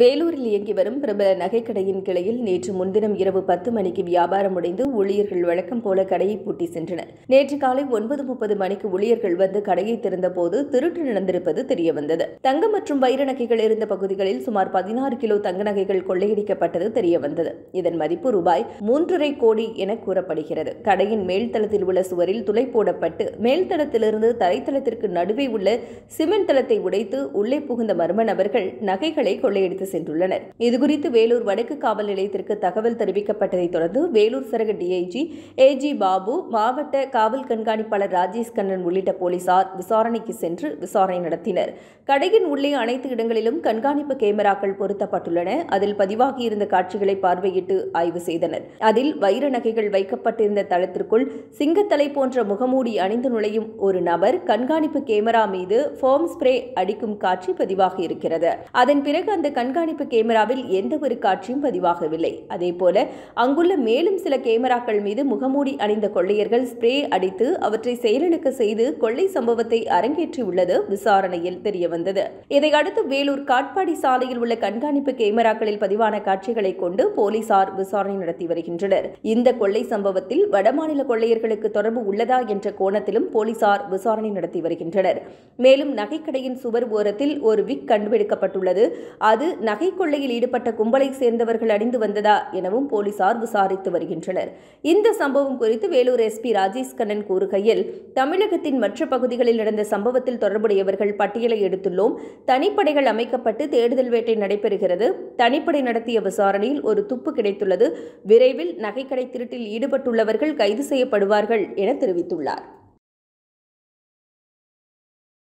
வேலூரில் இயங்கி வரும் பிரபல நகைக்கடையின் கிளையில் நேற்று முன்தினம் இரவு பத்து மணிக்கு வியாபாரம் முடிந்து ஊழியர்கள் வழக்கம் போல கடையை பூட்டி சென்றனர் நேற்று காலை ஒன்பது முப்பது மணிக்கு ஊழியர்கள் வந்து கடையை திறந்தபோது திருட்டு நடந்திருப்பது தெரியவந்தது தங்கம் மற்றும் வைர நகைகள் இருந்த பகுதிகளில் சுமார் பதினாறு கிலோ தங்க நகைகள் கொள்ளையடிக்கப்பட்டது தெரியவந்தது இதன் மதிப்பு ரூபாய் மூன்றரை கோடி என கூறப்படுகிறது கடையின் மேல்தளத்தில் உள்ள சுவரில் துளை போடப்பட்டு மேல்தளத்திலிருந்து தரைத்தளத்திற்கு நடுவே உள்ள சிமெண்ட் தளத்தை உடைத்து உள்ளே புகுந்த மர்ம நபர்கள் நகைகளை கொள்ளையடித்து எடுத்து சென்றுள்ளனர் இதுகுறித்து வேலூர் வடக்கு காவல் நிலையத்திற்கு தகவல் தெரிவிக்கப்பட்டதைத் தொடர்ந்து வேலூர் சரக டிஐஜி ஏஜி பாபு மாவட்ட காவல் கண்காணிப்பாளர் ராஜேஷ் கண்ணன் உள்ளிட்ட போலீசார் விசாரணைக்கு சென்று விசாரணை நடத்தினர் கடையின் உள்ளே அனைத்து இடங்களிலும் கண்காணிப்பு கேமராக்கள் பொருத்தப்பட்டுள்ளன அதில் பதிவாகியிருந்த காட்சிகளை பார்வையிட்டு ஆய்வு செய்தனர் அதில் வைர நகைகள் வைக்கப்பட்டிருந்த தளத்திற்குள் சிங்கத்தலை போன்ற முகமூடி அணிந்து நுழையும் ஒரு நபர் கண்காணிப்பு கேமரா மீது ஃபோம் ஸ்ப்ரே அடிக்கும் காட்சி பதிவாகி இருக்கிறது அதன் பிறகு அந்த கண்காணி கண்காணிப்பு கேமராவில் எந்த ஒரு காட்சியும் பதிவாகவில்லை அதேபோல அங்குள்ள மேலும் சில கேமராக்கள் மீது முகமூடி அணிந்த கொள்ளையர்கள் ஸ்ப்ரே அடித்து அவற்றை செயலிழக்க செய்து கொள்ளை சம்பவத்தை அரங்கேற்றியுள்ளது விசாரணையில் தெரியவந்தது இதையடுத்து வேலூர் காட்பாடி சாலையில் உள்ள கண்காணிப்பு கேமராக்களில் பதிவான காட்சிகளை கொண்டு போலீசார் விசாரணை நடத்தி வருகின்றனர் இந்த கொள்ளை சம்பவத்தில் வடமாநில கொள்ளையர்களுக்கு தொடர்பு உள்ளதா என்ற கோணத்திலும் போலீசார் விசாரணை நடத்தி வருகின்றனர் மேலும் நகைக்கடையின் சுவர் ஓரத்தில் ஒரு விக் கண்டுபிடிக்கப்பட்டுள்ளது அது நகை கொள்ளையில் ஈடுபட்ட கும்பலை சேர்ந்தவர்கள் அடிந்து வந்ததா எனவும் போலீசார் விசாரித்து வருகின்றனர் இந்த சம்பவம் குறித்து வேலூர் எஸ்பி ராஜேஷ் கண்ணன் கூறுகையில் தமிழகத்தின் மற்ற பகுதிகளில் நடந்த சம்பவத்தில் தொடர்புடையவர்கள் பட்டியலை எடுத்துள்ளோம் தனிப்படைகள் அமைக்கப்பட்டு தேடுதல் வேட்டை நடைபெறுகிறது தனிப்படை நடத்திய விசாரணையில் ஒரு துப்பு கிடைத்துள்ளது விரைவில் நகைக்கடை திருட்டில் ஈடுபட்டுள்ளவர்கள் கைது செய்யப்படுவார்கள் என தெரிவித்துள்ளார்